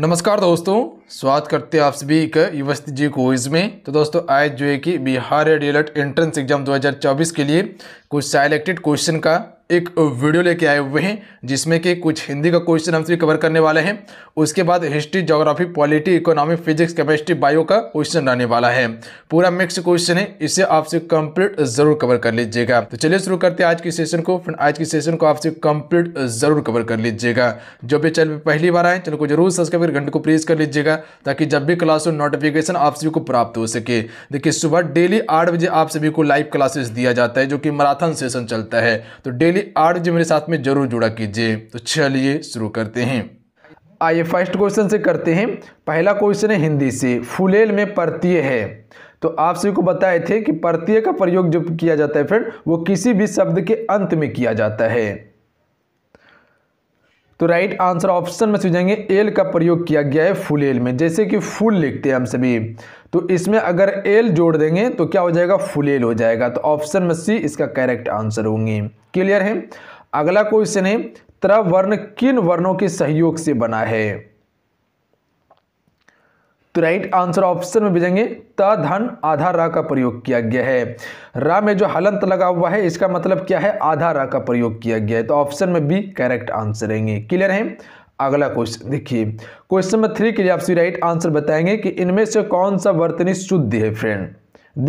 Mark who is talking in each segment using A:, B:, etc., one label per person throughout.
A: नमस्कार दोस्तों स्वागत करते हैं आप सभी एक युवस्थ जी क्विज में तो दोस्तों आज जो है कि Bihar red alert entrance exam 2024 के लिए कुछ सेलेक्टेड क्वेश्चन का एक वीडियो लेके आए हुए हैं जिसमें कि कुछ हिंदी का क्वेश्चन हम सभी कवर करने वाले हैं उसके बाद history geography polity economy physics chemistry bio का क्वेश्चन रहने वाला है पूरा मिक्स क्वेश्चन है इसे आपसे कंप्लीट जरूर कवर कर लीजिएगा तो चलिए शुरू करते हैं आज के सेशन को फिर आज के सेशन को आपसे कंप्लीट जरूर कवर कर लीजिएगा जो भी चैनल पहली बार आए चैनल को जरूर सब्सक्राइब कर घंटे को प्रेस कर लीजिएगा ताकि जब भी क्लास हो नोटिफिकेशन आप सभी को प्राप्त हो सके देखिए सुबह डेली आठ बजे आप सभी को लाइव क्लासेस दिया जाता है जो कि मराथन सेशन चलता है तो डेली लिए बजे मेरे साथ में जरूर जुड़ा कीजिए तो चलिए शुरू करते हैं आइए फर्स्ट क्वेश्चन से करते हैं पहला क्वेश्चन है हिंदी से फुलेल में परतीय है तो आप सभी को बताए थे कि परतीय का प्रयोग जो किया जाता है फ्रेंड वो किसी भी शब्द के अंत में किया जाता है तो राइट आंसर ऑप्शन में जाएंगे एल का प्रयोग किया गया है फुल एल में जैसे कि फुल लिखते हैं हम सभी तो इसमें अगर एल जोड़ देंगे तो क्या हो जाएगा फुल एल हो जाएगा तो ऑप्शन में सी इसका करेक्ट आंसर होंगे क्लियर है अगला क्वेश्चन है त्र वर्ण किन वर्णों के सहयोग से बना है तो राइट आंसर ऑप्शन में भेजेंगे त धन आधा रा का प्रयोग किया गया है रा में जो हलंत लगा हुआ है इसका मतलब क्या है आधा रा का प्रयोग किया गया है तो ऑप्शन में बी करेक्ट आंसर रहेंगे क्लियर है अगला क्वेश्चन देखिए क्वेश्चन नंबर थ्री के लिए आपसे राइट आंसर बताएंगे कि इनमें से कौन सा वर्तनी शुद्ध है फ्रेंड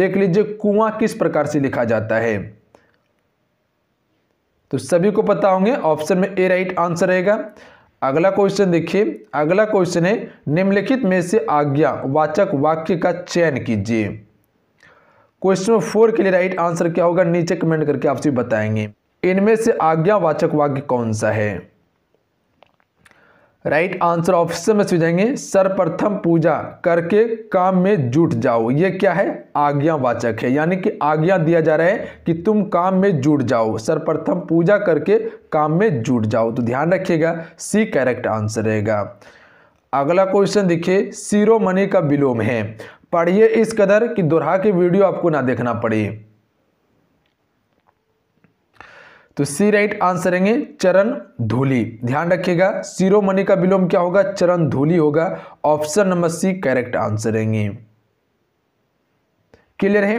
A: देख लीजिए कुआं किस प्रकार से लिखा जाता है तो सभी को पता होंगे ऑप्शन में ए राइट आंसर रहेगा अगला क्वेश्चन देखिए अगला क्वेश्चन है निम्नलिखित में से आज्ञा वाचक वाक्य का चयन कीजिए क्वेश्चन फोर के लिए राइट आंसर क्या होगा नीचे कमेंट करके आपसे बताएंगे इनमें से आज्ञा वाचक वाक्य कौन सा है राइट आंसर ऑप्शन में सुझाएंगे सर्वप्रथम पूजा करके काम में जुट जाओ ये क्या है आज्ञा वाचक है यानी कि आज्ञा दिया जा रहा है कि तुम काम में जुट जाओ सर्वप्रथम पूजा करके काम में जुट जाओ तो ध्यान रखिएगा सी करेक्ट आंसर रहेगा अगला क्वेश्चन देखिए मनी का विलोम है पढ़िए इस कदर कि दोहरा के वीडियो आपको ना देखना पड़े तो सी राइट आंसर रहेंगे चरण धूली ध्यान रखिएगा सीरो मनी का विलोम क्या होगा चरण धूली होगा option number C correct answer रहेंगे क्लियर है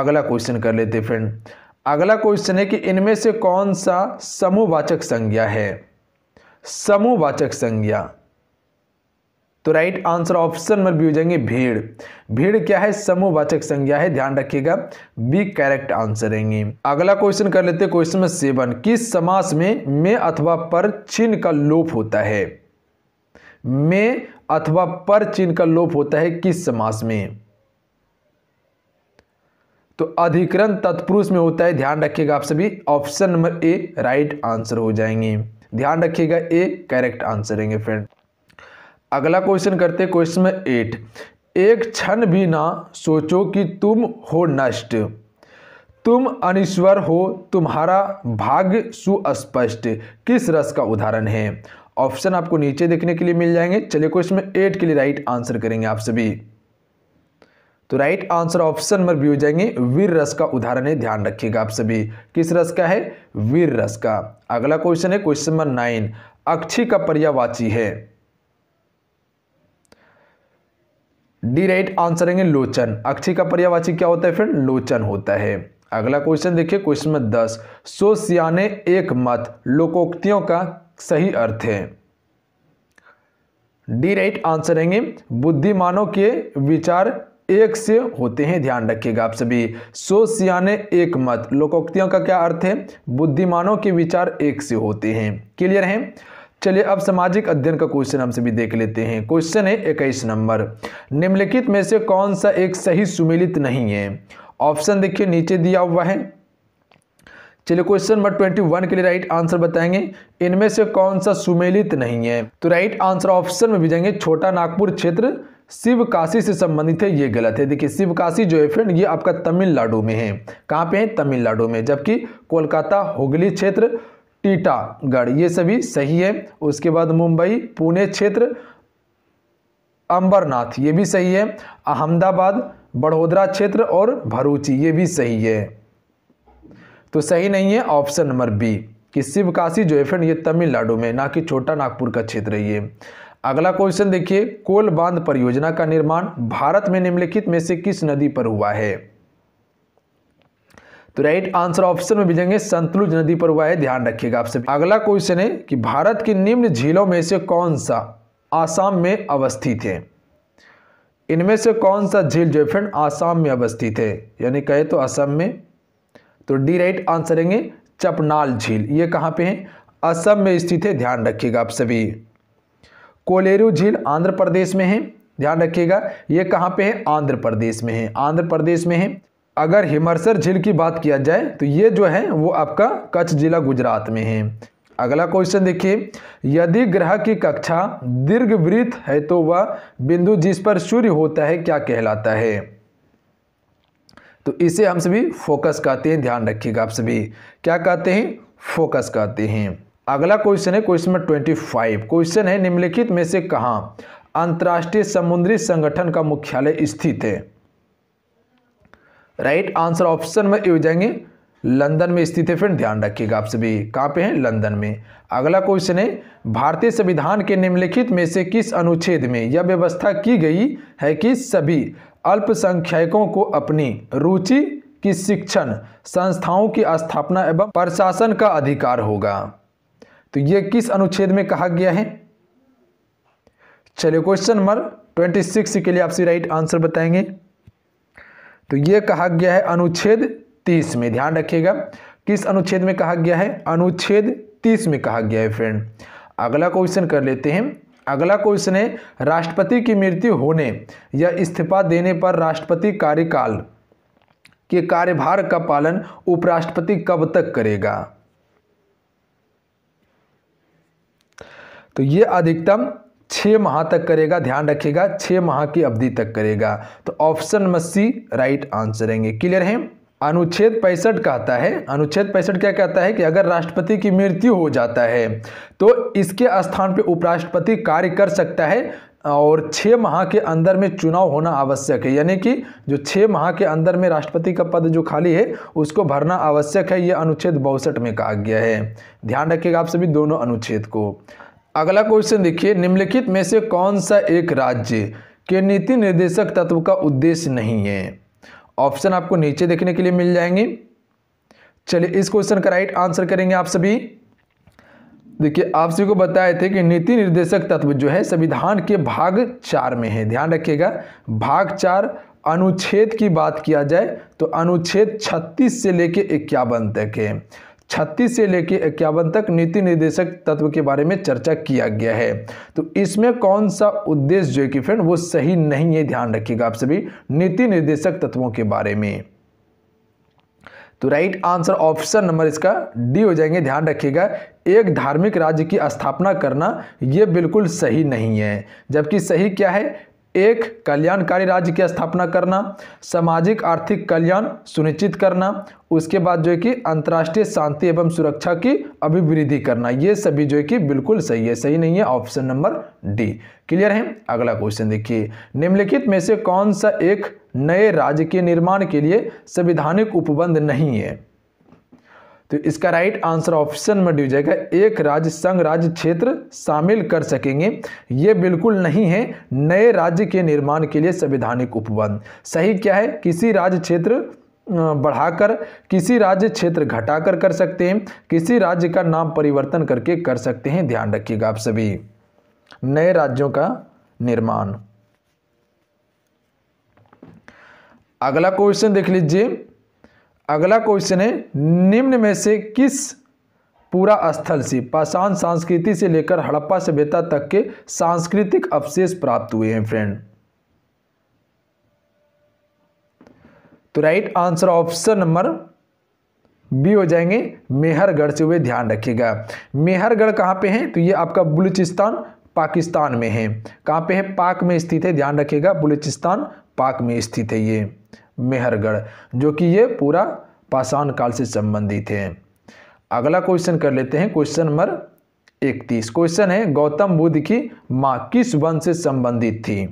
A: अगला क्वेश्चन कर लेते फ्रेंड अगला क्वेश्चन है कि इनमें से कौन सा समूहवाचक संज्ञा है समूहवाचक संज्ञा तो right answer option number B हो जाएंगे भीड़ भीड़ क्या है समूहवाचक संज्ञा है ध्यान रखिएगा बी करेक्ट आंसर रहेंगे अगला क्वेश्चन कर लेते हैं क्वेश्चन नंबर सेवन किस समास में में अथवा पर चिन्ह का लोप होता है में अथवा पर चिन्ह का लोप होता है किस समास में तो अधिकरण तत्पुरुष में होता है ध्यान रखिएगा आप सभी option number A right answer हो जाएंगे ध्यान रखिएगा ए करेक्ट आंसर रहेंगे फ्रेंड अगला क्वेश्चन करते क्वेश्चन में एट एक क्षण भी ना सोचो कि तुम हो नष्ट तुम अनिश्वर हो तुम्हारा भाग्य सुस्पष्ट किस रस का उदाहरण है ऑप्शन आपको नीचे देखने के लिए मिल जाएंगे चलिए क्वेश्चन एट के लिए राइट आंसर करेंगे आप सभी तो right answer option number B हो जाएंगे वीर रस का उदाहरण है ध्यान रखिएगा आप सभी किस रस का है वीर रस का अगला क्वेश्चन है क्वेश्चन नंबर नाइन अक्षी का पर्यावाची है डी राइट आंसर है लोचन अक्षी का पर्यावाची क्या होता है फिर लोचन होता है अगला क्वेश्चन देखिए क्वेश्चन नंबर दस सो सियाने एक मत लोकोक्तियों का सही अर्थ है डी राइट आंसर है बुद्धिमानों के विचार एक से होते हैं ध्यान रखिएगा आप सभी सो सियाने एक मत लोकोक्तियों का क्या अर्थ है बुद्धिमानों के विचार एक से होते हैं क्लियर है चलिए अब सामाजिक अध्ययन का क्वेश्चन हमसे भी देख लेते हैं क्वेश्चन है इक्कीस नंबर निम्नलिखित में से कौन सा एक सही सुमिलित नहीं है ऑप्शन देखिए नीचे दिया हुआ है चलिए क्वेश्चन नंबर ट्वेंटी वन के लिए राइट आंसर बताएंगे इनमें से कौन सा सुमेलित नहीं है तो राइट आंसर ऑप्शन में भी जाएंगे छोटा नागपुर क्षेत्र शिव काशी से संबंधित है ये गलत है देखिए शिव काशी जो है फ्रेंड ये आपका तमिलनाडु में है कहाँ पे है तमिलनाडु में जबकि कोलकाता हुगली क्षेत्र टीटागढ़ ये सभी सही है उसके बाद मुंबई पुणे क्षेत्र अंबरनाथ ये भी सही है अहमदाबाद बड़ोदरा क्षेत्र और भरूची ये भी सही है तो सही नहीं है ऑप्शन नंबर बी कि शिवकाशी जो है ये तमिलनाडु में ना कि छोटा नागपुर का क्षेत्र है ये अगला क्वेश्चन देखिए कोल बांध परियोजना का निर्माण भारत में निम्नलिखित में से किस नदी पर हुआ है तो राइट आंसर ऑप्शन में भेजेंगे संतलुज नदी पर हुआ है ध्यान रखिएगा आपसे अगला क्वेश्चन है कि भारत की निम्न झीलों में से कौन सा आसाम में अवस्थित है इनमें से कौन सा झील जो फ्रेंड आसाम में अवस्थित है यानी कहे तो असम में तो डी राइट आंसर है चपनाल झील ये कहाँ पे है असम में स्थित है ध्यान रखिएगा आप सभी कोलेरू झील आंध्र प्रदेश में है ध्यान रखिएगा ये कहाँ पे है आंध्र प्रदेश में है आंध्र प्रदेश में है अगर हिमरसर झील की बात किया जाए तो ये जो है वो आपका कच्छ जिला गुजरात में है अगला क्वेश्चन देखिए यदि ग्रह की कक्षा दीर्घवृत्त है तो वह बिंदु जिस पर सूर्य होता है क्या कहलाता है तो इसे हम सभी फोकस कहते हैं ध्यान रखिएगा आप सभी क्या कहते हैं फोकस कहते हैं अगला क्वेश्चन है question number twenty five question है निम्नलिखित में से कहाँ अंतर्राष्ट्रीय समुद्री संगठन का मुख्यालय स्थित है राइट आंसर ऑप्शन में हो जाएंगे लंदन में स्थित है फिर ध्यान रखिएगा आप सभी कहाँ पे हैं लंदन में अगला क्वेश्चन है भारतीय संविधान के निम्नलिखित में से किस अनुच्छेद में यह व्यवस्था की गई है कि सभी अल्पसंख्यकों को अपनी रुचि की शिक्षण संस्थाओं की स्थापना एवं प्रशासन का अधिकार होगा तो यह किस अनुच्छेद में कहा गया है चलिए क्वेश्चन नंबर ट्वेंटी सिक्स के लिए आपसे राइट आंसर बताएंगे तो यह कहा गया है अनुच्छेद तीस में ध्यान रखिएगा किस अनुच्छेद में कहा गया है अनुच्छेद तीस में कहा गया है फ्रेंड अगला क्वेश्चन कर लेते हैं अगला क्वेश्चन है राष्ट्रपति की मृत्यु होने या इस्तीफा देने पर राष्ट्रपति कार्यकाल के कार्यभार का पालन उपराष्ट्रपति कब तक करेगा तो यह अधिकतम छः माह तक करेगा ध्यान रखिएगा छः माह की अवधि तक करेगा तो option number C right answer रहेंगे क्लियर है अनुच्छेद पैंसठ कहता है अनुच्छेद पैंसठ क्या कहता है कि अगर राष्ट्रपति की मृत्यु हो जाता है तो इसके स्थान पर उपराष्ट्रपति कार्य कर सकता है और छः माह के अंदर में चुनाव होना आवश्यक है यानी कि जो छः माह के अंदर में राष्ट्रपति का पद जो खाली है उसको भरना आवश्यक है ये अनुच्छेद बासठ में कहा गया है ध्यान रखिएगा आप सभी दोनों अनुच्छेद को अगला क्वेश्चन देखिए निम्नलिखित में से कौन सा एक राज्य के नीति निर्देशक तत्व का उद्देश्य नहीं है ऑप्शन आपको नीचे देखने के लिए मिल जाएंगे चलिए इस क्वेश्चन का राइट आंसर करेंगे आप सभी देखिए आप सभी को बताए थे कि नीति निर्देशक तत्व जो है संविधान के भाग चार में है ध्यान रखिएगा भाग चार अनुच्छेद की बात किया जाए तो अनुच्छेद 36 से लेकर इक्यावन तक है छत्तीस से लेकर इक्यावन तक नीति निर्देशक तत्व के बारे में चर्चा किया गया है तो इसमें कौन सा उद्देश्य जो है कि फ्रेंड वो सही नहीं है ध्यान रखिएगा आप सभी नीति निर्देशक तत्वों के बारे में तो राइट आंसर ऑप्शन नंबर इसका डी हो जाएंगे ध्यान रखिएगा एक धार्मिक राज्य की स्थापना करना ये बिल्कुल सही नहीं है जबकि सही क्या है एक कल्याणकारी राज्य की स्थापना करना सामाजिक आर्थिक कल्याण सुनिश्चित करना उसके बाद जो है कि अंतर्राष्ट्रीय शांति एवं सुरक्षा की अभिवृद्धि करना ये सभी जो है कि बिल्कुल सही है सही नहीं है ऑप्शन नंबर डी क्लियर है अगला क्वेश्चन देखिए निम्नलिखित में से कौन सा एक नए राज्य के निर्माण के लिए संविधानिक उपबंध नहीं है तो इसका राइट आंसर ऑप्शन में डी जाएगा एक राज्य संघ राज्य क्षेत्र शामिल कर सकेंगे ये बिल्कुल नहीं है नए राज्य के निर्माण के लिए संवैधानिक उपबंध सही क्या है किसी राज्य क्षेत्र बढ़ाकर किसी राज्य क्षेत्र घटाकर कर सकते हैं किसी राज्य का नाम परिवर्तन करके कर सकते हैं ध्यान रखिएगा आप सभी नए राज्यों का निर्माण अगला क्वेश्चन देख लीजिए अगला क्वेश्चन है निम्न में से किस पूरा स्थल से पाषाण संस्कृति से लेकर हड़प्पा सभ्यता तक के सांस्कृतिक अवशेष प्राप्त हुए हैं फ्रेंड तो right answer option number B हो जाएंगे मेहरगढ़ से हुए ध्यान रखिएगा मेहरगढ़ कहां पे है तो ये आपका बलूचिस्तान पाकिस्तान में है कहां पे है पाक में स्थित है ध्यान रखिएगा बलूचिस्तान पाक में स्थित है ये मेहरगढ़ जो कि ये पूरा पाषाण काल से संबंधित है अगला क्वेश्चन कर लेते हैं क्वेश्चन नंबर इकतीस क्वेश्चन है गौतम बुद्ध की माँ किस वंश से संबंधित थी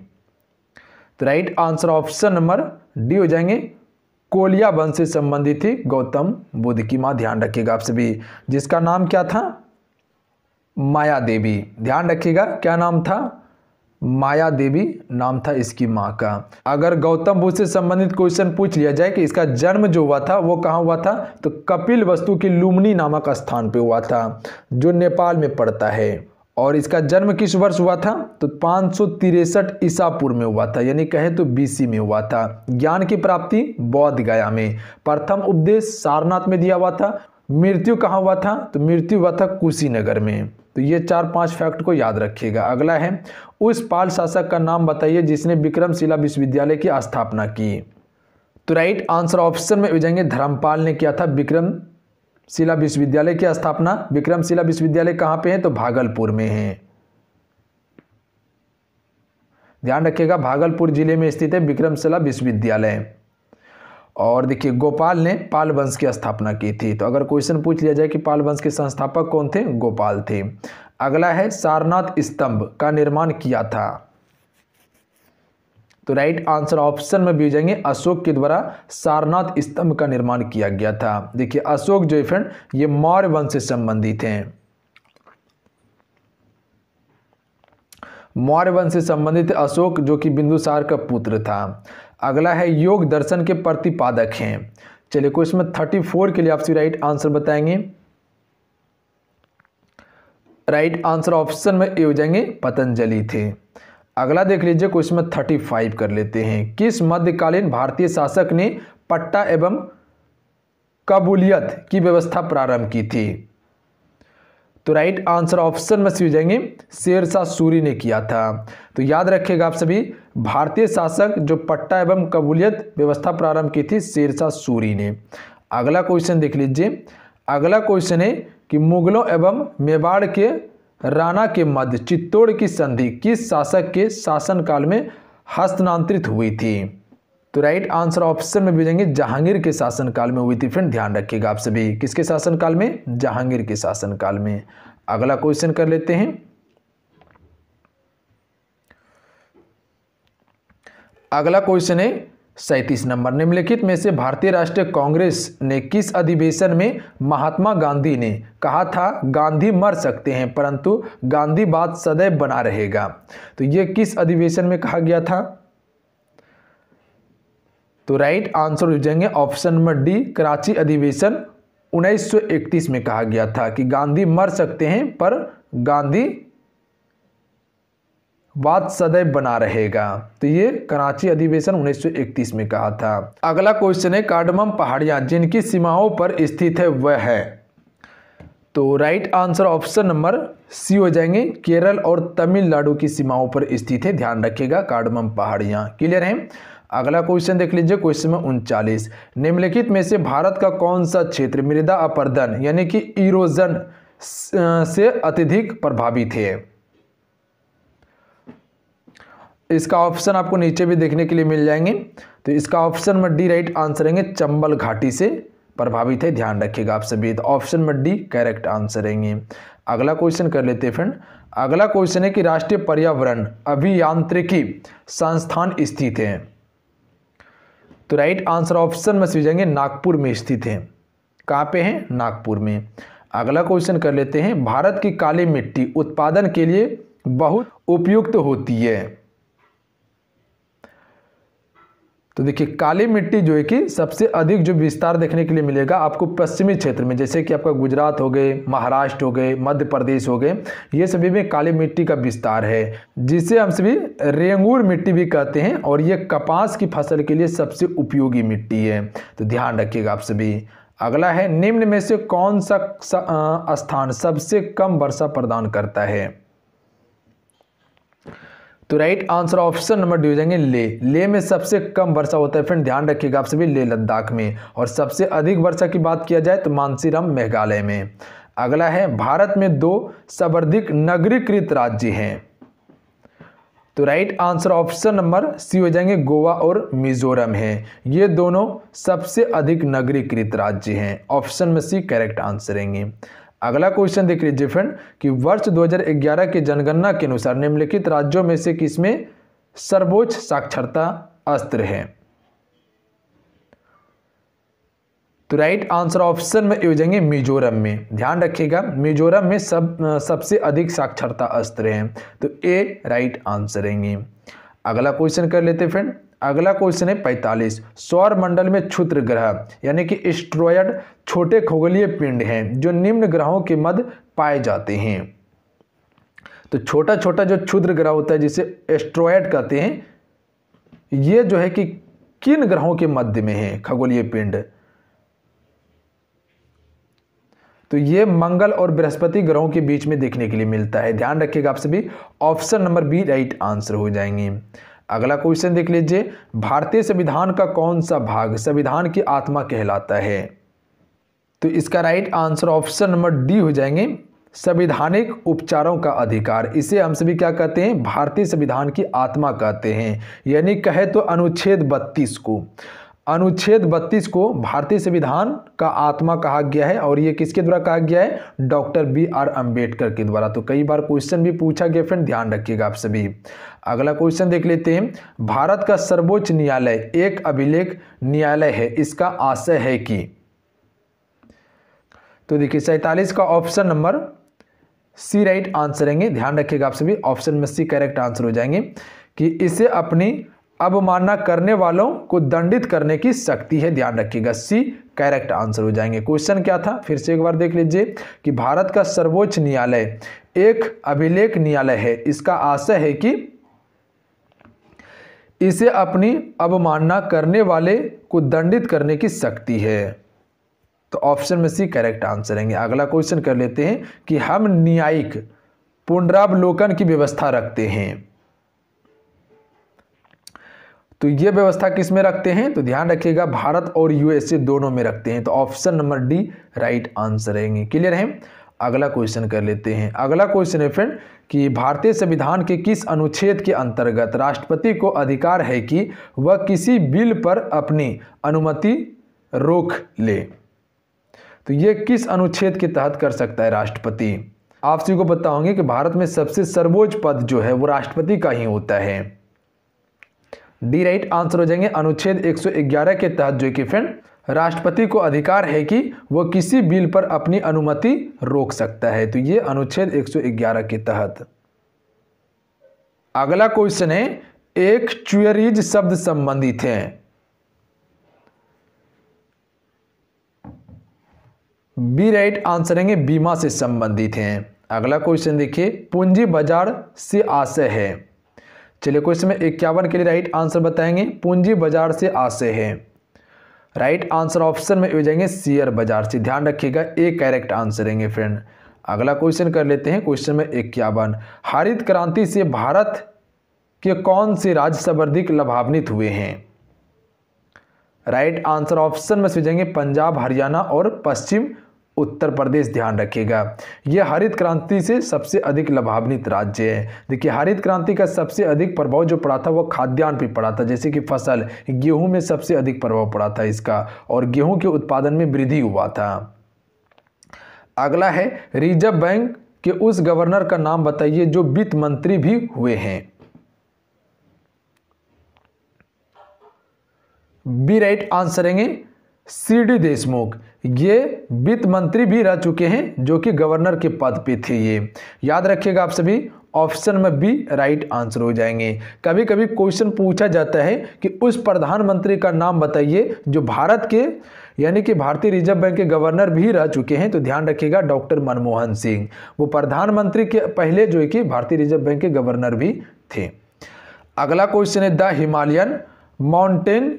A: तो right answer option number D हो जाएंगे कोलिया वंश से संबंधित थी गौतम बुद्ध की माँ ध्यान रखिएगा आप सभी जिसका नाम क्या था माया देवी ध्यान रखिएगा क्या नाम था माया देवी नाम था इसकी माँ का अगर गौतम बुद्ध से संबंधित क्वेश्चन पूछ लिया जाए कि इसका जन्म जो हुआ था वो कहाँ हुआ था तो कपिल वस्तु की लुमनी नामक स्थान पे हुआ था जो नेपाल में पड़ता है और इसका जन्म किस वर्ष हुआ था तो पाँच सौ तिरसठ ईसापुर में हुआ था यानी कहें तो बीसी में हुआ था ज्ञान की प्राप्ति बौद्ध गया में प्रथम उपदेश सारनाथ में दिया हुआ था मृत्यु कहाँ हुआ था तो मृत्यु हुआ था कुशीनगर में तो ये चार पांच फैक्ट को याद रखिएगा अगला है उस पाल शासक का नाम बताइए जिसने विक्रमशिला विश्वविद्यालय की स्थापना की तो राइट आंसर ऑप्शन में हो जाएंगे धर्मपाल ने किया था विक्रमशिला विश्वविद्यालय की स्थापना विक्रमशिला विश्वविद्यालय कहाँ पे है तो भागलपुर में है ध्यान रखिएगा भागलपुर जिले में स्थित है विक्रमशिला विश्वविद्यालय और देखिए गोपाल ने पाल वंश की स्थापना की थी तो अगर क्वेश्चन पूछ लिया जाए कि पाल वंश के संस्थापक कौन थे गोपाल थे अगला है सारनाथ स्तंभ का निर्माण किया था तो राइट आंसर ऑप्शन में भी जाएंगे अशोक के द्वारा सारनाथ स्तंभ का निर्माण किया गया था देखिए अशोक जो फ्रेंड ये मौर्य वंश से संबंधित हैं मौर्य वंश से संबंधित अशोक जो कि बिंदुसार का पुत्र था अगला है योग दर्शन के प्रतिपादक हैं चलिए क्वेश्चन में थर्टी फोर के लिए आपसे राइट आंसर बताएंगे राइट आंसर ऑप्शन में ए हो जाएंगे पतंजलि थे अगला देख लीजिए क्वेश्चन में थर्टी फाइव कर लेते हैं किस मध्यकालीन भारतीय शासक ने पट्टा एवं कबूलियत की व्यवस्था प्रारंभ की थी तो राइट आंसर ऑप्शन में सी हो जाएंगे शेरशाह सूरी ने किया था तो याद रखिएगा आप सभी भारतीय शासक जो पट्टा एवं कबूलियत व्यवस्था प्रारंभ की थी शेरशाह सूरी ने अगला क्वेश्चन देख लीजिए अगला क्वेश्चन है कि मुगलों एवं मेवाड़ के राणा के मध्य चित्तौड़ की संधि किस शासक के शासनकाल में हस्तांतरित हुई थी तो राइट आंसर ऑप्शन में भेजेंगे जहांगीर के शासनकाल में हुई थी फ्रेंड ध्यान रखिएगा आप सभी किसके शासनकाल में जहांगीर के शासनकाल में अगला क्वेश्चन कर लेते हैं अगला क्वेश्चन है सैंतीस नंबर निम्नलिखित में से भारतीय राष्ट्रीय कांग्रेस ने किस अधिवेशन में महात्मा गांधी ने कहा था गांधी मर सकते हैं परंतु गांधी बात सदैव बना रहेगा तो ये किस अधिवेशन में कहा गया था तो राइट आंसर हो जाएंगे ऑप्शन नंबर डी कराची अधिवेशन 1931 में कहा गया था कि गांधी मर सकते हैं पर गांधी बात सदैव बना रहेगा तो ये कराची अधिवेशन 1931 में कहा था अगला क्वेश्चन है कार्डमम पहाड़ियां जिनकी सीमाओं पर स्थित है वह है तो right answer option number C हो जाएंगे केरल और तमिलनाडु की सीमाओं पर स्थित है ध्यान रखिएगा कार्डमम पहाड़ियां क्लियर है अगला क्वेश्चन देख लीजिए क्वेश्चन में उनचालीस निम्नलिखित में से भारत का कौन सा क्षेत्र मृदा अपर्दन यानी कि इरोजन से अत्यधिक प्रभावित है इसका ऑप्शन आपको नीचे भी देखने के लिए मिल जाएंगे तो इसका option number D right answer है चंबल घाटी से प्रभावित है ध्यान रखिएगा आप सभी तो option number D correct answer है अगला क्वेश्चन कर लेते हैं फ्रेंड अगला क्वेश्चन है कि राष्ट्रीय पर्यावरण अभियांत्रिकी संस्थान स्थित है तो राइट आंसर ऑप्शन में जाएंगे नागपुर में स्थित है कहाँ पे है नागपुर में अगला क्वेश्चन कर लेते हैं भारत की काली मिट्टी उत्पादन के लिए बहुत उपयुक्त होती है तो देखिए काली मिट्टी जो है कि सबसे अधिक जो विस्तार देखने के लिए मिलेगा आपको पश्चिमी क्षेत्र में जैसे कि आपका गुजरात हो गए महाराष्ट्र हो गए मध्य प्रदेश हो गए ये सभी में काली मिट्टी का विस्तार है जिसे हम सभी रेंगूर मिट्टी भी कहते हैं और ये कपास की फसल के लिए सबसे उपयोगी मिट्टी है तो ध्यान रखिएगा आप सभी अगला है निम्न में से कौन सा स्थान सबसे कम वर्षा प्रदान करता है तो right answer option number D हो जाएंगे ले ले में सबसे कम वर्षा होता है फ्रेंड ध्यान रखिएगा आप सभी ले लद्दाख में और सबसे अधिक वर्षा की बात किया जाए तो मानसीराम मेघालय में अगला है भारत में दो सर्वाधिक नगरीकृत राज्य हैं तो right answer option number C हो जाएंगे गोवा और मिजोरम है ये दोनों सबसे अधिक नगरीकृत राज्य हैं ऑप्शन में सी करेक्ट आंसर रहेंगे अगला क्वेश्चन देख लीजिए फ्रेंड कि वर्ष 2011 की जनगणना के अनुसार निम्नलिखित राज्यों में से किसमें सर्वोच्च साक्षरता अस्त्र है तो राइट आंसर ऑप्शन में योजेंगे मिजोरम में ध्यान रखिएगा मिजोरम में सब सबसे अधिक साक्षरता अस्त्र है तो ए राइट आंसर रहेंगे अगला क्वेश्चन कर लेते फ्रेंड अगला क्वेश्चन है पैंतालीस सौर मंडल में क्षुद्र ग्रह यानी कि स्ट्रॉयड छोटे खगोलीय पिंड हैं जो निम्न ग्रहों के मध्य पाए जाते हैं तो छोटा छोटा जो क्षुद्र ग्रह होता है जिसे एस्ट्रॉयड कहते हैं ये जो है कि किन ग्रहों के मध्य में है खगोलीय पिंड तो ये मंगल और बृहस्पति ग्रहों के बीच में देखने के लिए मिलता है ध्यान रखिएगा आप सभी option number B right answer हो जाएंगे अगला क्वेश्चन देख लीजिए भारतीय संविधान का कौन सा भाग संविधान की आत्मा कहलाता है तो इसका right answer option number D हो जाएंगे संविधानिक उपचारों का अधिकार इसे हम सभी क्या कहते हैं भारतीय संविधान की आत्मा कहते हैं यानी कहे तो अनुच्छेद बत्तीस को अनुच्छेद 32 को भारतीय संविधान का आत्मा कहा गया है और ये किसके द्वारा कहा गया है डॉक्टर बी आर अंबेडकर के द्वारा तो कई बार क्वेश्चन भी पूछा गया फ्रेंड ध्यान रखिएगा आप सभी अगला क्वेश्चन देख लेते हैं भारत का सर्वोच्च न्यायालय एक अभिलेख न्यायालय है इसका आशय है कि तो देखिए सैतालीस का option number C right answer रहेंगे ध्यान रखिएगा आप सभी ऑप्शन में सी करेक्ट आंसर हो जाएंगे कि इसे अपनी अवमानना करने वालों को दंडित करने की शक्ति है ध्यान रखिएगा सी करेक्ट आंसर हो जाएंगे क्वेश्चन क्या था फिर से एक बार देख लीजिए कि भारत का सर्वोच्च न्यायालय एक अभिलेख न्यायालय है इसका आशय है कि इसे अपनी अवमानना करने वाले को दंडित करने की शक्ति है तो ऑप्शन में सी करेक्ट आंसर है अगला क्वेश्चन कर लेते हैं कि हम न्यायिक पुनरावलोकन की व्यवस्था रखते हैं तो ये व्यवस्था किस में रखते हैं तो ध्यान रखिएगा भारत और यूएसए दोनों में रखते हैं तो option number D right answer रहेंगे क्लियर है अगला क्वेश्चन कर लेते हैं अगला क्वेश्चन है फ्रेंड कि भारतीय संविधान के किस अनुच्छेद के अंतर्गत राष्ट्रपति को अधिकार है कि वह किसी बिल पर अपनी अनुमति रोक ले तो ये किस अनुच्छेद के तहत कर सकता है राष्ट्रपति आप सभी को बताओगे कि भारत में सबसे सर्वोच्च पद जो है वो राष्ट्रपति का ही होता है डी राइट आंसर हो जाएंगे अनुच्छेद 111 के तहत जो कि फ्रेंड राष्ट्रपति को अधिकार है कि वह किसी बिल पर अपनी अनुमति रोक सकता है तो ये अनुच्छेद 111 के तहत अगला क्वेश्चन है एक चुअरीज शब्द संबंधित है बी राइट आंसर है बीमा से संबंधित हैं अगला क्वेश्चन देखिए पूंजी बाजार से आशय है चलिए क्वेश्चन में इक्यावन के लिए राइट आंसर बताएंगे पूंजी बाजार से आशय है राइट आंसर ऑप्शन में हो जाएंगे शेयर बाजार से ध्यान रखिएगा ए करेक्ट आंसर रहेंगे फ्रेंड अगला क्वेश्चन कर लेते हैं क्वेश्चन में इक्यावन हरित क्रांति से भारत के कौन से राज्य सर्वाधिक लाभान्वित हुए हैं राइट आंसर ऑप्शन में सोचेंगे पंजाब हरियाणा और पश्चिम उत्तर प्रदेश ध्यान रखिएगा यह हरित क्रांति से सबसे अधिक लाभान्वित राज्य है देखिए हरित क्रांति का सबसे अधिक प्रभाव जो पड़ा था वह खाद्यान्न पे पड़ा था जैसे कि फसल गेहूं में सबसे अधिक प्रभाव पड़ा था इसका और गेहूं के उत्पादन में वृद्धि हुआ था अगला है रिजर्व बैंक के उस गवर्नर का नाम बताइए जो वित्त मंत्री भी हुए हैं बी राइट आंसरेंगे सी डी देशमुख ये वित्त मंत्री भी रह चुके हैं जो कि गवर्नर के पद पे थे ये याद रखिएगा आप सभी ऑप्शन में बी राइट आंसर हो जाएंगे कभी कभी क्वेश्चन पूछा जाता है कि उस प्रधानमंत्री का नाम बताइए जो भारत के यानी कि भारतीय रिजर्व बैंक के गवर्नर भी रह चुके हैं तो ध्यान रखिएगा डॉक्टर मनमोहन सिंह वो प्रधानमंत्री के पहले जो है कि भारतीय रिजर्व बैंक के गवर्नर भी थे अगला क्वेश्चन है the Himalayan 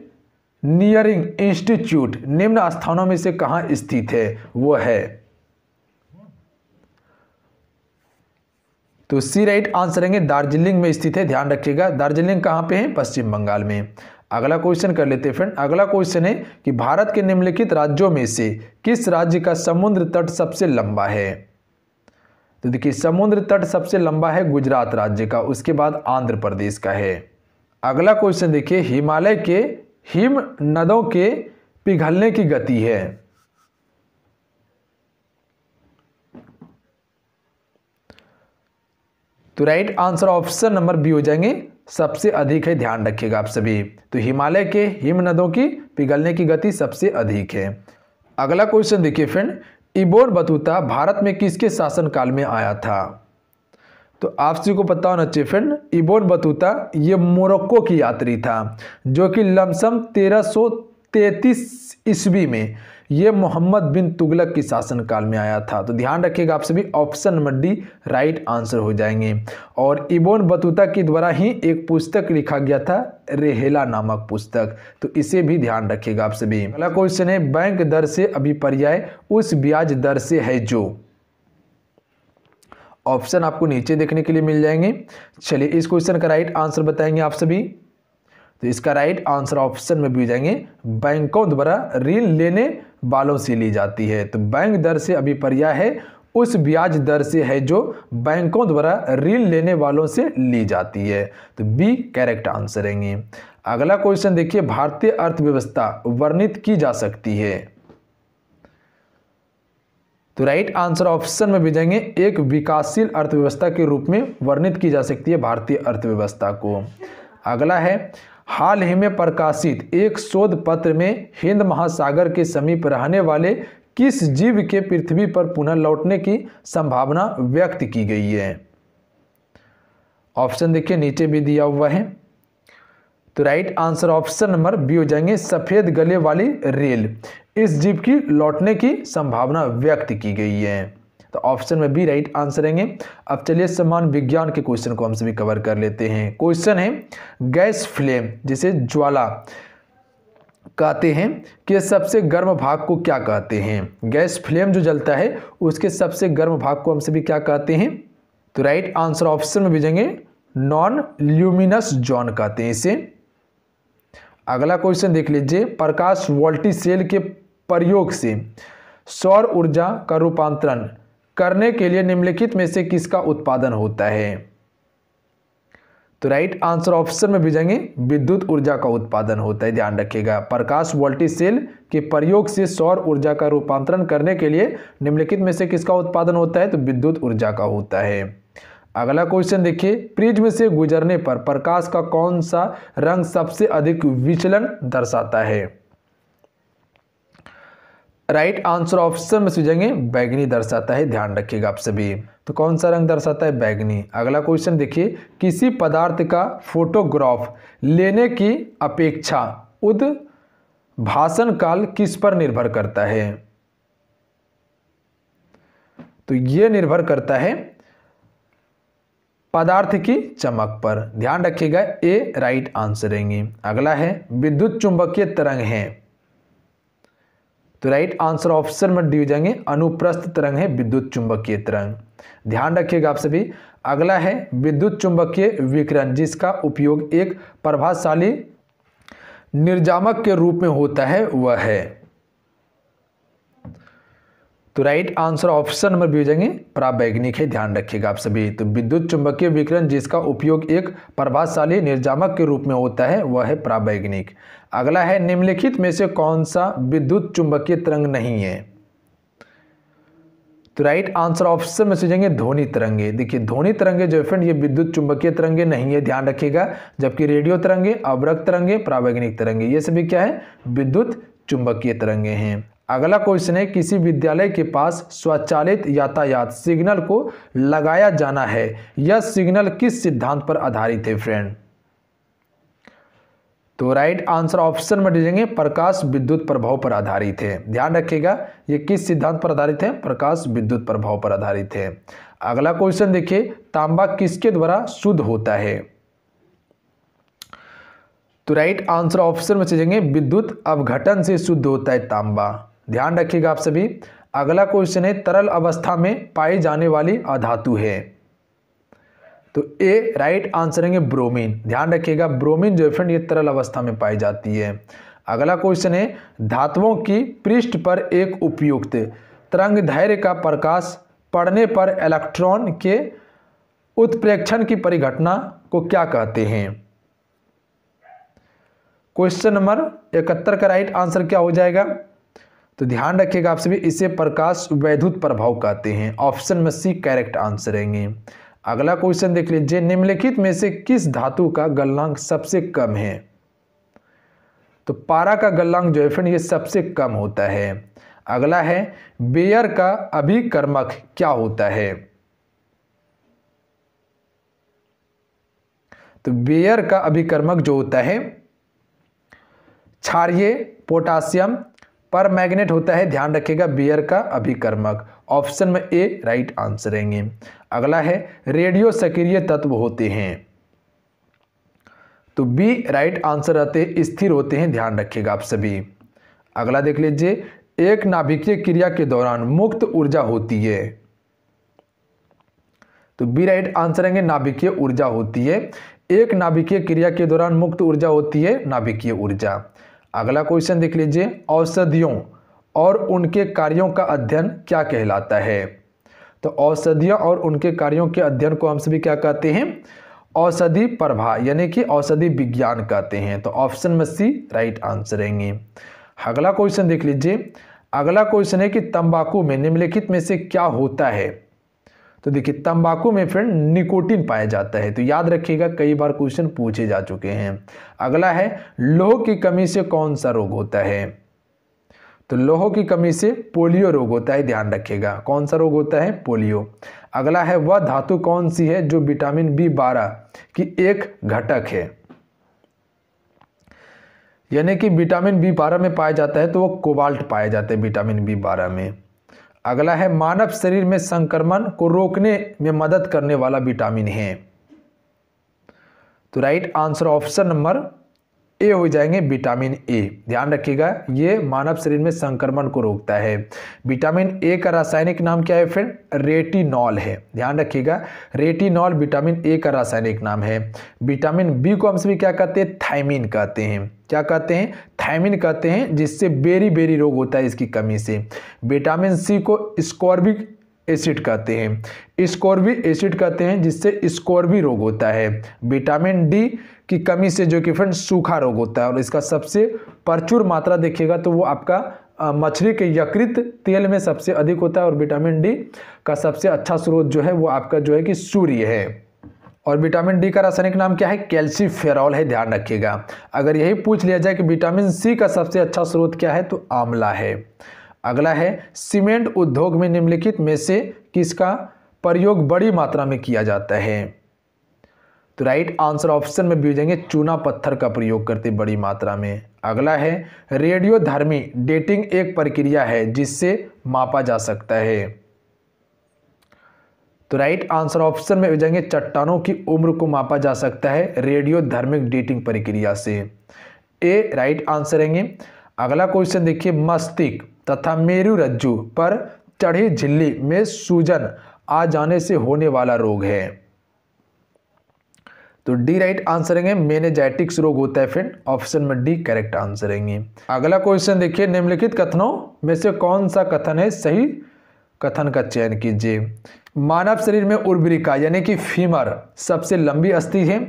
A: mountaineering institute निम्न स्थानों में से कहां स्थित है वो है तो सी राइट आंसर रहेंगे दार्जिलिंग में स्थित है ध्यान रखिएगा दार्जिलिंग कहां पे है पश्चिम बंगाल में अगला क्वेश्चन कर लेते हैं फ्रेंड अगला क्वेश्चन है कि भारत के निम्नलिखित राज्यों में से किस राज्य का समुद्र तट सबसे लंबा है तो देखिए समुद्र तट सबसे लंबा है गुजरात राज्य का उसके बाद आंध्र प्रदेश का है अगला क्वेश्चन देखिए हिमालय के हिम नदों के पिघलने की गति है तो right answer option number B हो जाएंगे सबसे अधिक है ध्यान रखिएगा आप सभी तो हिमालय के हिम नदों की पिघलने की गति सबसे अधिक है अगला क्वेश्चन देखिए फ्रेंड इबोर बतूता भारत में किसके शासनकाल में आया था तो आप सभी को पता होना चाहिए फ्रेंड इबोन बतूता ये मोरक्को की यात्री था जो कि लमसम 1333 ईस्वी में ये मोहम्मद बिन तुगलक के शासनकाल में आया था तो ध्यान रखिएगा आप सभी option number D right answer हो जाएंगे और इबोन बतूता के द्वारा ही एक पुस्तक लिखा गया था रेहेला नामक पुस्तक तो इसे भी ध्यान रखिएगा आप सभी अगला क्वेश्चन है बैंक दर से अभिपर्याय उस ब्याज दर से है जो ऑप्शन आपको नीचे देखने के लिए मिल जाएंगे चलिए इस क्वेश्चन का राइट आंसर बताएंगे आप सभी तो इसका राइट आंसर ऑप्शन में भी जाएंगे बैंकों द्वारा ऋण लेने वालों से ली जाती है तो बैंक दर से अभिपर्या है उस ब्याज दर से है जो बैंकों द्वारा ऋण लेने वालों से ली जाती है तो बी करेक्ट आंसर रहेंगे अगला क्वेश्चन देखिए भारतीय अर्थव्यवस्था वर्णित की जा सकती है तो राइट आंसर ऑप्शन में भेजेंगे एक विकासशील अर्थव्यवस्था के रूप में वर्णित की जा सकती है भारतीय अर्थव्यवस्था को अगला है हाल ही में प्रकाशित एक शोध पत्र में हिंद महासागर के समीप रहने वाले किस जीव के पृथ्वी पर पुनः लौटने की संभावना व्यक्त की गई है ऑप्शन देखिए नीचे भी दिया हुआ है तो right answer option number B हो जाएंगे सफ़ेद गले वाली रेल इस जीप की लौटने की संभावना व्यक्त की गई है तो ऑप्शन में बी राइट आंसर रहेंगे अब चलिए समान विज्ञान के क्वेश्चन को हम सभी कवर कर लेते हैं क्वेश्चन है गैस फ्लेम जिसे ज्वाला कहते हैं कि सबसे गर्म भाग को क्या कहते हैं गैस फ्लेम जो जलता है उसके सबसे गर्म भाग को हम सभी क्या कहते हैं तो राइट आंसर ऑप्शन में भेजेंगे नॉन ल्यूमिनस जॉन कहते हैं इसे अगला क्वेश्चन देख लीजिए प्रकाश वोल्टी सेल के प्रयोग से सौर ऊर्जा का रूपांतरण करने के लिए निम्नलिखित में से किसका उत्पादन होता है तो राइट आंसर ऑप्शन में भेजेंगे विद्युत ऊर्जा का उत्पादन होता है ध्यान रखिएगा प्रकाश वोल्टी सेल के प्रयोग से सौर ऊर्जा का रूपांतरण करने के लिए निम्नलिखित में से किसका उत्पादन होता है तो विद्युत ऊर्जा का होता है अगला क्वेश्चन देखिए प्रिज्म से गुजरने पर प्रकाश का कौन सा रंग सबसे अधिक विचलन दर्शाता है राइट आंसर ऑप्शन में सुझेंगे बैगनी दर्शाता है ध्यान रखिएगा आप सभी तो कौन सा रंग दर्शाता है बैगनी अगला क्वेश्चन देखिए किसी पदार्थ का फोटोग्राफ लेने की अपेक्षा उद भाषण काल किस पर निर्भर करता है तो यह निर्भर करता है पदार्थ की चमक पर ध्यान रखिएगा ए राइट आंसर रहेंगे अगला है विद्युत चुंबकीय तरंग है तो राइट आंसर ऑप्शन में दिए जाएंगे अनुप्रस्थ तरंग है विद्युत चुंबकीय तरंग ध्यान रखिएगा आप सभी अगला है विद्युत चुंबकीय विकिरण जिसका उपयोग एक प्रभावशाली निर्जामक के रूप में होता है वह है तो right answer option number B हो जाएंगे पराबैग्निक है ध्यान रखिएगा आप सभी तो विद्युत चुंबकीय विकिरण जिसका उपयोग एक प्रभावशाली निर्जामक के रूप में होता है वह है प्रावैग्निक अगला है निम्नलिखित में से कौन सा विद्युत चुंबकीय तरंग नहीं है तो राइट आंसर ऑप्शन में सोचेंगे ध्वनि तरंगे देखिए ध्वनि तरंगे जो फ्रेंड ये विद्युत चुंबकीय तरंगे नहीं है ध्यान रखिएगा जबकि रेडियो तरंगे अवरक तरंगे प्रावैग्निक तरंगे ये सभी क्या है विद्युत चुंबकीय तरंगे हैं अगला क्वेश्चन है किसी विद्यालय के पास स्वचालित यातायात सिग्नल को लगाया जाना है यह सिग्नल किस सिद्धांत पर आधारित है फ्रेंड तो राइट आंसर ऑप्शन में दीजिएंगे प्रकाश विद्युत प्रभाव पर आधारित है ध्यान रखिएगा यह किस सिद्धांत पर आधारित है प्रकाश विद्युत प्रभाव पर आधारित है अगला क्वेश्चन देखिए तांबा किसके द्वारा शुद्ध होता है तो राइट आंसर ऑप्शन में चलेंगे विद्युत अवघटन से शुद्ध होता है तांबा ध्यान रखिएगा आप सभी अगला क्वेश्चन है तरल अवस्था में पाई जाने वाली अधातु है तो ए राइट आंसर है ब्रोमीन ध्यान रखिएगा ब्रोमीन जो फ्रेंड ये तरल अवस्था में पाई जाती है अगला क्वेश्चन है धातुओं की पृष्ठ पर एक उपयुक्त तरंग धैर्य का प्रकाश पड़ने पर इलेक्ट्रॉन के उत्प्रेक्षण की परिघटना को क्या कहते हैं क्वेश्चन नंबर इकहत्तर का राइट आंसर क्या हो जाएगा तो ध्यान रखिएगा आप सभी इसे प्रकाश वैद्युत प्रभाव कहते हैं ऑप्शन में सी करेक्ट आंसर रहेंगे अगला क्वेश्चन देख लीजिए निम्नलिखित में से किस धातु का गलनांक सबसे कम है तो पारा का गलनांक जो है फ्रेंड ये सबसे कम होता है अगला है बेयर का अभिकर्मक क्या होता है तो बेयर का अभिकर्मक जो होता है क्षारिय पोटासियम पर मैग्नेट होता है ध्यान रखिएगा बियर का अभिकर्मक ऑप्शन में ए राइट आंसर रहेंगे अगला है रेडियो सक्रिय तत्व होते हैं तो बी राइट आंसर रहते स्थिर होते हैं ध्यान रखिएगा आप सभी अगला देख लीजिए एक नाभिकीय क्रिया के दौरान मुक्त ऊर्जा होती है तो बी राइट आंसर रहेंगे नाभिकीय ऊर्जा होती है एक नाभिकीय क्रिया के दौरान मुक्त ऊर्जा होती है नाभिकीय ऊर्जा अगला क्वेश्चन देख लीजिए औषधियों और उनके कार्यों का अध्ययन क्या कहलाता है तो औषधियों और उनके कार्यों के अध्ययन को हम सभी क्या कहते हैं औषधि प्रभा यानी कि औषधि विज्ञान कहते हैं तो ऑप्शन में सी राइट आंसर रहेंगे अगला क्वेश्चन देख लीजिए अगला क्वेश्चन है कि तंबाकू में निम्नलिखित में से क्या होता है तो देखिए तंबाकू में फ्रेंड निकोटिन पाया जाता है तो याद रखिएगा कई बार क्वेश्चन पूछे जा चुके हैं अगला है लोह की कमी से कौन सा रोग होता है तो लोह की कमी से पोलियो रोग होता है ध्यान रखिएगा कौन सा रोग होता है पोलियो अगला है वह धातु कौन सी है जो विटामिन बी बारह की एक घटक है यानी कि विटामिन बी बारह में पाया जाता है तो वह कोबाल्ट पाया जाता है विटामिन बी बारह में अगला है मानव शरीर में संक्रमण को रोकने में मदद करने वाला विटामिन है तो right answer option number A हो जाएंगे विटामिन ए ध्यान रखिएगा ये मानव शरीर में संक्रमण को रोकता है विटामिन ए का रासायनिक नाम क्या है फिर रेटिनॉल है ध्यान रखिएगा रेटिनॉल विटामिन ए का रासायनिक नाम है विटामिन बी को हम सभी क्या कहते हैं थाइमिन कहते हैं क्या कहते हैं थैमिन कहते हैं जिससे बेरी बेरी रोग होता है इसकी कमी से विटामिन सी को स्कॉर्बिक एसिड कहते हैं स्कॉर्बिक एसिड कहते हैं जिससे स्कॉर्बी रोग होता है विटामिन डी की कमी से जो कि फ्रेंड सूखा रोग होता है और इसका सबसे प्रचुर मात्रा देखिएगा तो वो आपका मछली के यकृत तेल में सबसे अधिक होता है और विटामिन डी का सबसे अच्छा स्रोत जो है वो आपका जो है कि सूर्य है और विटामिन डी का रासायनिक नाम क्या है कैल्सीफेरॉल है ध्यान रखिएगा अगर यही पूछ लिया जाए कि विटामिन सी का सबसे अच्छा स्रोत क्या है तो आंवला है अगला है सीमेंट उद्योग में निम्नलिखित में से किसका प्रयोग बड़ी मात्रा में किया जाता है तो राइट आंसर ऑप्शन में भेजेंगे चूना पत्थर का प्रयोग करते बड़ी मात्रा में अगला है रेडियोधर्मी डेटिंग एक प्रक्रिया है जिससे मापा जा सकता है तो राइट आंसर ऑप्शन में जाएंगे चट्टानों की उम्र को मापा जा सकता है रेडियो धर्मिक डेटिंग प्रक्रिया से ए राइट आंसर रहेंगे अगला क्वेश्चन देखिए मस्तिष्क तथा मेरु रज्जु पर चढ़ी झिल्ली में सूजन आ जाने से होने वाला रोग है तो डी राइट आंसर रहेंगे मेनेजाइटिक्स रोग होता है फ्रेंड ऑप्शन में डी करेक्ट आंसर रहेंगे अगला क्वेश्चन देखिए निम्नलिखित कथनों में से कौन सा कथन है सही कथन का चयन कीजिए मानव शरीर में उर्वरिका यानी कि फीमर सबसे लंबी अस्थि है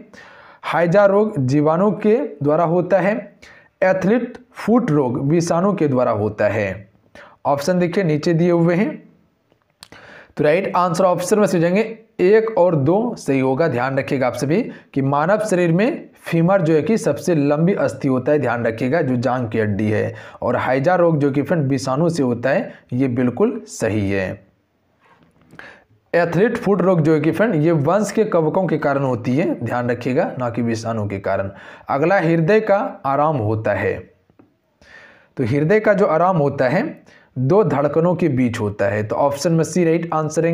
A: हाइजा रोग जीवाणु के द्वारा होता है एथलीट फूट रोग विषाणु के द्वारा होता है ऑप्शन देखिए नीचे दिए हुए हैं तो राइट आंसर ऑप्शन में सीजेंगे एक और दो सही होगा ध्यान रखिएगा आप सभी कि मानव शरीर में फीमर जो है कि सबसे लंबी अस्थि होता है ध्यान रखिएगा जो जांग की हड्डी है और हाइजा रोग जो कि फ्रेंड विषाणु से होता है ये बिल्कुल सही है एथलीट फूड रोग जो है कि फ्रेंड ये वंश के कवकों के कारण होती है ध्यान रखिएगा ना कि विषाणु के कारण अगला हृदय का आराम होता है तो हृदय का जो आराम होता है दो धड़कनों के बीच होता है तो ऑप्शन में सी राइट आंसर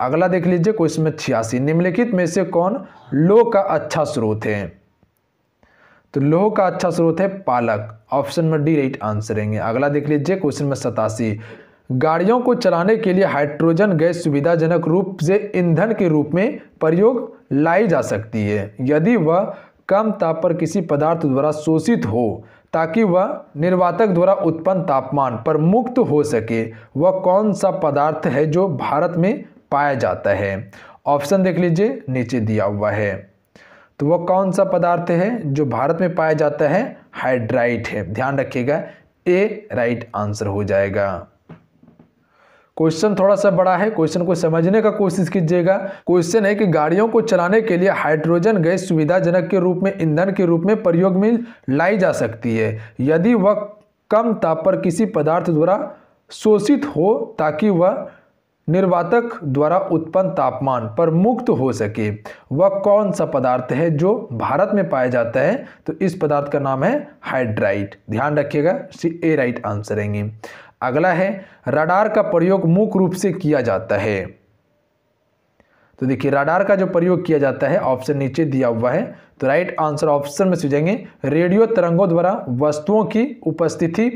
A: अगला देख लीजिए क्वेश्चन में छियासी निम्नलिखित में से कौन लो का अच्छा स्रोत है तो लोह का अच्छा स्रोत है पालक option number D right answer है अगला देख लीजिए क्वेश्चन नंबर सतासी गाड़ियों को चलाने के लिए हाइड्रोजन गैस सुविधाजनक रूप से ईंधन के रूप में प्रयोग लाई जा सकती है यदि वह कम ताप पर किसी पदार्थ द्वारा शोषित हो ताकि वह निर्वातक द्वारा उत्पन्न तापमान पर मुक्त हो सके वह कौन सा पदार्थ है जो भारत में पाया जाता है ऑप्शन देख लीजिए नीचे दिया हुआ है तो वह कौन सा पदार्थ है जो भारत में पाया जाता है हाइड्राइट है ध्यान रखिएगा ए राइट आंसर हो जाएगा क्वेश्चन थोड़ा सा बड़ा है क्वेश्चन को समझने का कोशिश कीजिएगा क्वेश्चन है कि गाड़ियों को चलाने के लिए हाइड्रोजन गैस सुविधाजनक के रूप में ईंधन के रूप में प्रयोग में लाई जा सकती है यदि वह कम ताप पर किसी पदार्थ द्वारा शोषित हो ताकि वह निर्वातक द्वारा उत्पन्न तापमान पर मुक्त हो सके वह कौन सा पदार्थ है जो भारत में पाया जाता है तो इस पदार्थ का नाम है हाइड्राइट ध्यान रखिएगा सी ए राइट आंसर है अगला है रडार का प्रयोग मुख्य रूप से किया जाता है तो देखिए रडार का जो प्रयोग किया जाता है ऑप्शन नीचे दिया हुआ है तो राइट आंसर ऑप्शन में सुझेंगे रेडियो तरंगों द्वारा वस्तुओं की उपस्थिति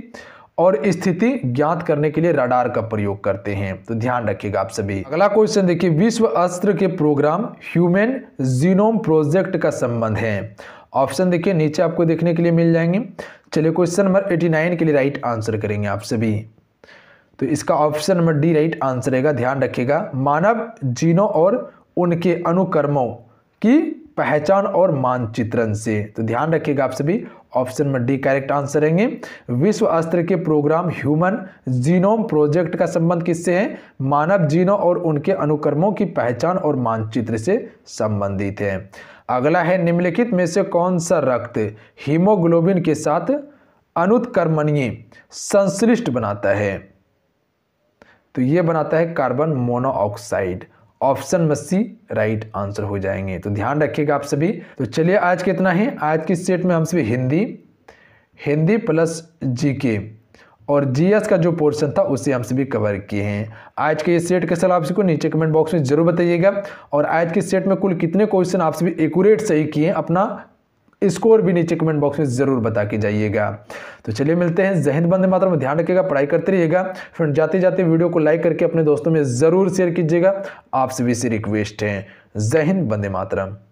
A: और स्थिति ज्ञात करने के लिए रडार का प्रयोग करते हैं तो ध्यान रखिएगा आप सभी अगला क्वेश्चन देखिए विश्व अस्त्र के प्रोग्राम ह्यूमन जीनोम प्रोजेक्ट का संबंध है ऑप्शन देखिए नीचे आपको देखने के लिए मिल जाएंगे चलिए क्वेश्चन नंबर 89 के लिए राइट आंसर करेंगे आप सभी तो इसका option number D right answer रहेगा ध्यान रखिएगा मानव जीनों और उनके अनुकर्मों की पहचान और मानचित्रण से तो ध्यान रखिएगा आप सभी ऑप्शन में डी करेक्ट आंसर रहेंगे विश्व अस्त्र के प्रोग्राम ह्यूमन जीनोम प्रोजेक्ट का संबंध किससे है मानव जीनों और उनके अनुक्रमों की पहचान और मानचित्र से संबंधित है अगला है निम्नलिखित में से कौन सा रक्त हीमोग्लोबिन के साथ अनुत्कर्मणीय संश्लिष्ट बनाता है तो यह बनाता है कार्बन मोनोऑक्साइड ऑप्शन में सी राइट आंसर हो जाएंगे तो ध्यान रखिएगा आप सभी तो चलिए आज के इतना ही आज की सेट में हम सभी हिंदी हिंदी प्लस जीके और जीएस का जो पोर्शन था उसे हम सभी कवर किए हैं आज के ये सेट के कैसा आप सबको नीचे कमेंट बॉक्स में जरूर बताइएगा और आज के सेट में कुल कितने क्वेश्चन आप सभी एकूरेट सही किए अपना स्कोर भी नीचे कमेंट बॉक्स में ज़रूर बता के जाइएगा तो चलिए मिलते हैं जहन बंद मात्रा में ध्यान रखिएगा पढ़ाई करते रहिएगा फ्रेंड जाते जाते वीडियो को लाइक करके अपने दोस्तों में ज़रूर शेयर कीजिएगा आप सभी से रिक्वेस्ट है जहन बंदे मातरम